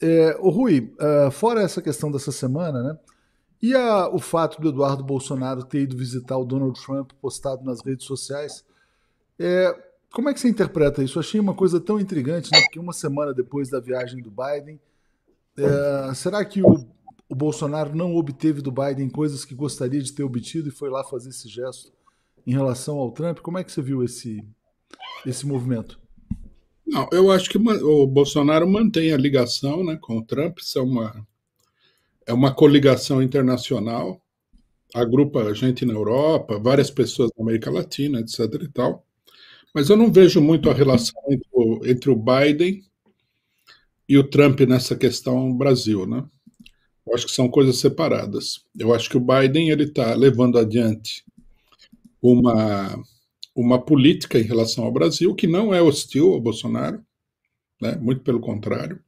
É, o Rui, uh, fora essa questão dessa semana, né? E a, o fato do Eduardo Bolsonaro ter ido visitar o Donald Trump postado nas redes sociais, é, como é que você interpreta isso? Eu achei uma coisa tão intrigante, né? Porque uma semana depois da viagem do Biden, é, será que o, o, Bolsonaro não obteve do Biden coisas que gostaria de ter obtido e foi lá fazer esse gesto em relação ao Trump? Como é que você viu esse, esse movimento? Não, eu acho que o Bolsonaro mantém a ligação né, com o Trump, isso é uma, é uma coligação internacional, agrupa gente na Europa, várias pessoas na América Latina, etc. e tal. Mas eu não vejo muito a relação entre o, entre o Biden e o Trump nessa questão Brasil, né? Eu acho que são coisas separadas. Eu acho que o Biden ele está levando adiante uma uma política em relação ao Brasil que não é hostil ao Bolsonaro, né? muito pelo contrário,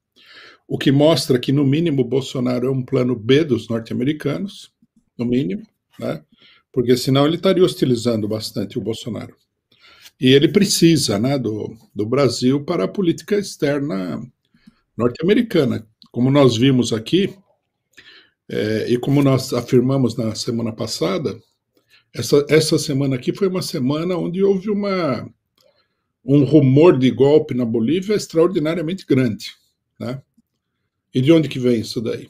o que mostra que, no mínimo, Bolsonaro é um plano B dos norte-americanos, no mínimo, né? porque senão ele estaria hostilizando bastante o Bolsonaro. E ele precisa né, do, do Brasil para a política externa norte-americana. Como nós vimos aqui, é, e como nós afirmamos na semana passada, essa, essa semana aqui foi uma semana onde houve uma, um rumor de golpe na Bolívia extraordinariamente grande. Né? E de onde que vem isso daí?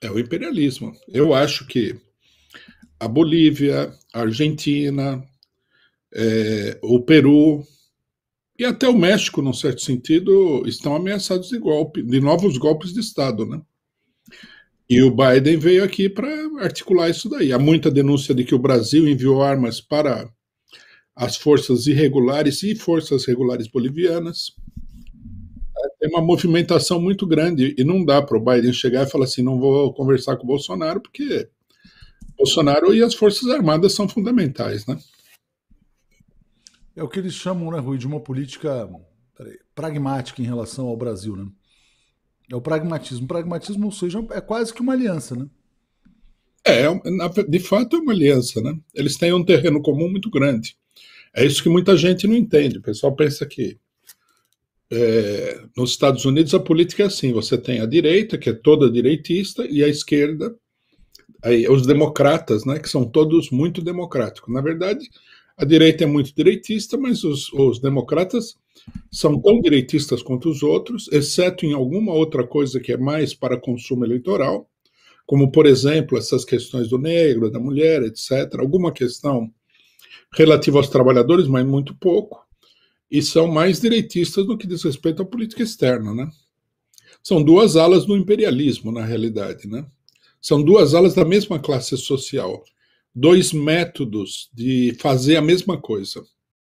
É o imperialismo. Eu acho que a Bolívia, a Argentina, é, o Peru e até o México, num certo sentido, estão ameaçados de golpe, de novos golpes de Estado, né? E o Biden veio aqui para articular isso daí. Há muita denúncia de que o Brasil enviou armas para as forças irregulares e forças regulares bolivianas. É uma movimentação muito grande e não dá para o Biden chegar e falar assim: não vou conversar com o Bolsonaro, porque Bolsonaro e as Forças Armadas são fundamentais, né? É o que eles chamam, né, Rui, de uma política peraí, pragmática em relação ao Brasil, né? É o pragmatismo. O pragmatismo, ou seja, é quase que uma aliança, né? É, é de fato é uma aliança, né? Eles têm um terreno comum muito grande. É isso que muita gente não entende. O pessoal pensa que é, nos Estados Unidos a política é assim: você tem a direita, que é toda direitista, e a esquerda, aí, os democratas, né, que são todos muito democráticos. Na verdade, a direita é muito direitista, mas os, os democratas são tão direitistas quanto os outros, exceto em alguma outra coisa que é mais para consumo eleitoral, como, por exemplo, essas questões do negro, da mulher, etc. Alguma questão relativa aos trabalhadores, mas muito pouco. E são mais direitistas no que diz respeito à política externa, né? São duas alas do imperialismo, na realidade, né? São duas alas da mesma classe social dois métodos de fazer a mesma coisa.